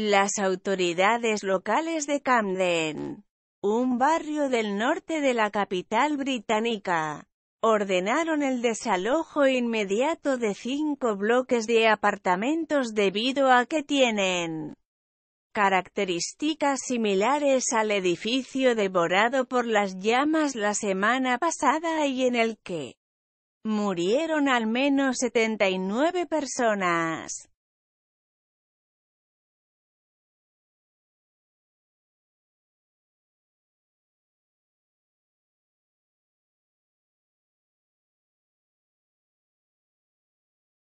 Las autoridades locales de Camden, un barrio del norte de la capital británica, ordenaron el desalojo inmediato de cinco bloques de apartamentos debido a que tienen características similares al edificio devorado por las llamas la semana pasada y en el que murieron al menos 79 personas.